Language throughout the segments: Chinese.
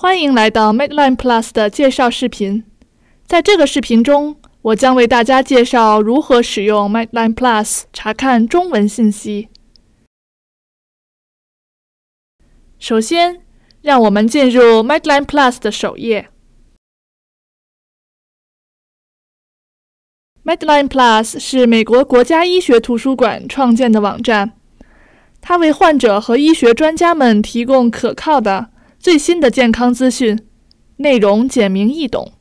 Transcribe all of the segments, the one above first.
欢迎来到 Medline Plus 的介绍视频。在这个视频中，我将为大家介绍如何使用 Medline Plus 查看中文信息。首先，让我们进入 Medline Plus 的首页。Medline Plus 是美国国家医学图书馆创建的网站，它为患者和医学专家们提供可靠的。最新的健康资讯，内容简明易懂。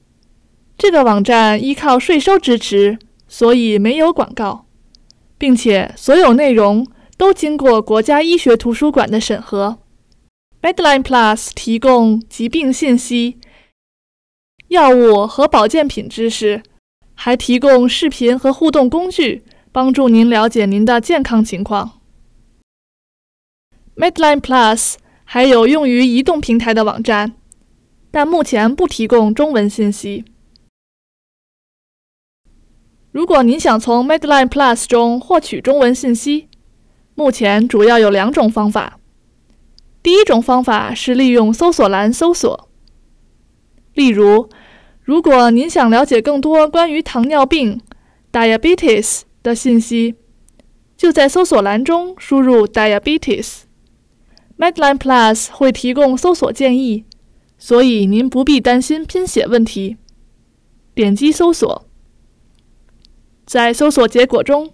这个网站依靠税收支持，所以没有广告，并且所有内容都经过国家医学图书馆的审核。Medline Plus 提供疾病信息、药物和保健品知识，还提供视频和互动工具，帮助您了解您的健康情况。Medline Plus。还有用于移动平台的网站，但目前不提供中文信息。如果您想从 m a d l i n e Plus 中获取中文信息，目前主要有两种方法。第一种方法是利用搜索栏搜索。例如，如果您想了解更多关于糖尿病 （diabetes） 的信息，就在搜索栏中输入 “diabetes”。Medline Plus 会提供搜索建议，所以您不必担心拼写问题。点击搜索，在搜索结果中，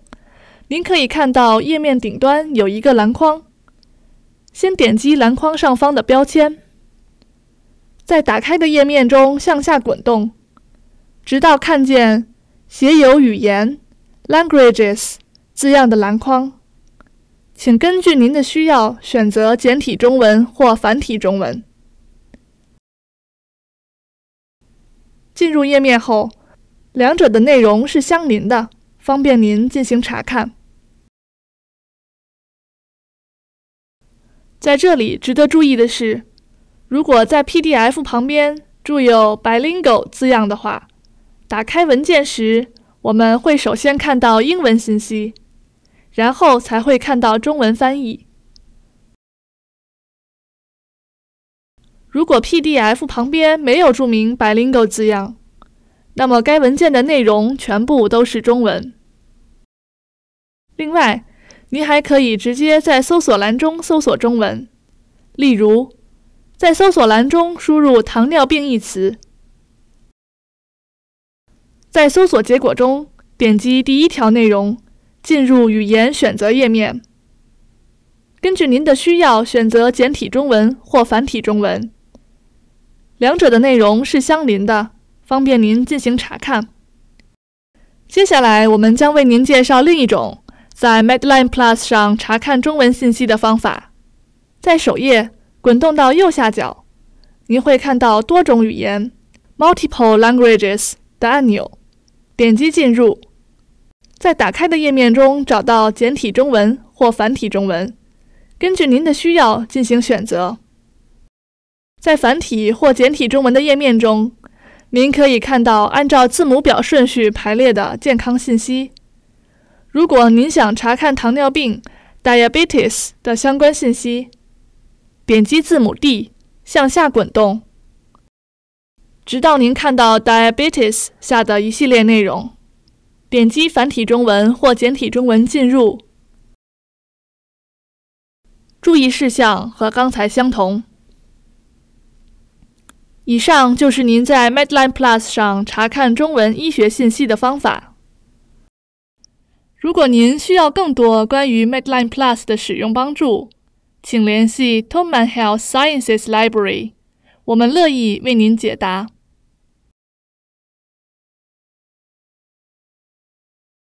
您可以看到页面顶端有一个篮筐。先点击篮筐上方的标签，在打开的页面中向下滚动，直到看见写有“语言 ”（Languages） 字样的篮筐。请根据您的需要选择简体中文或繁体中文。进入页面后，两者的内容是相邻的，方便您进行查看。在这里，值得注意的是，如果在 PDF 旁边注有 “Bilingual” 字样的话，打开文件时我们会首先看到英文信息。然后才会看到中文翻译。如果 PDF 旁边没有注明 “Bilingual” 字样，那么该文件的内容全部都是中文。另外，您还可以直接在搜索栏中搜索中文，例如，在搜索栏中输入“糖尿病”一词，在搜索结果中点击第一条内容。进入语言选择页面，根据您的需要选择简体中文或繁体中文，两者的内容是相邻的，方便您进行查看。接下来，我们将为您介绍另一种在 m a e l i n e Plus 上查看中文信息的方法。在首页滚动到右下角，您会看到多种语言 （Multiple Languages） 的按钮，点击进入。在打开的页面中，找到简体中文或繁体中文，根据您的需要进行选择。在繁体或简体中文的页面中，您可以看到按照字母表顺序排列的健康信息。如果您想查看糖尿病 （diabetes） 的相关信息，点击字母 D，向下滚动，直到您看到 diabetes 下的一系列内容。点击繁体中文或简体中文进入。注意事项和刚才相同。以上就是您在 Medline Plus 上查看中文医学信息的方法。如果您需要更多关于 Medline Plus 的使用帮助，请联系 t o m a n Health Sciences Library，我们乐意为您解答。